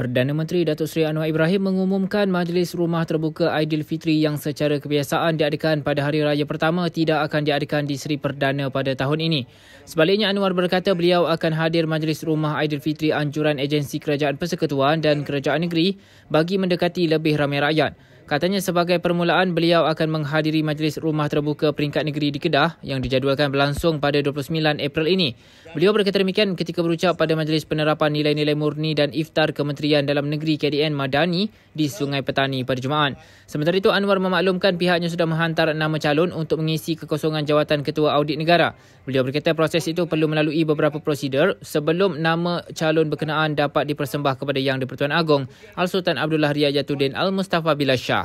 Perdana Menteri Datuk Seri Anwar Ibrahim mengumumkan Majlis Rumah Terbuka Aidilfitri yang secara kebiasaan diadakan pada hari raya pertama tidak akan diadakan di Seri Perdana pada tahun ini. Sebaliknya Anwar berkata beliau akan hadir Majlis Rumah Aidilfitri anjuran agensi Kerajaan Persekutuan dan Kerajaan Negeri bagi mendekati lebih ramai rakyat. Katanya sebagai permulaan beliau akan menghadiri majlis rumah terbuka peringkat negeri di Kedah yang dijadualkan berlangsung pada 29 April ini. Beliau berkata demikian ketika berucap pada majlis penerapan nilai-nilai murni dan iftar Kementerian Dalam Negeri KDN Madani di Sungai Petani pada Jumaat. Sementara itu Anwar memaklumkan pihaknya sudah menghantar nama calon untuk mengisi kekosongan jawatan Ketua Audit Negara. Beliau berkata proses itu perlu melalui beberapa prosedur sebelum nama calon berkenaan dapat dipersembah kepada Yang di-Pertuan Agong Al-Sultan Abdullah Riayatuddin Al-Mustafa Bilashah.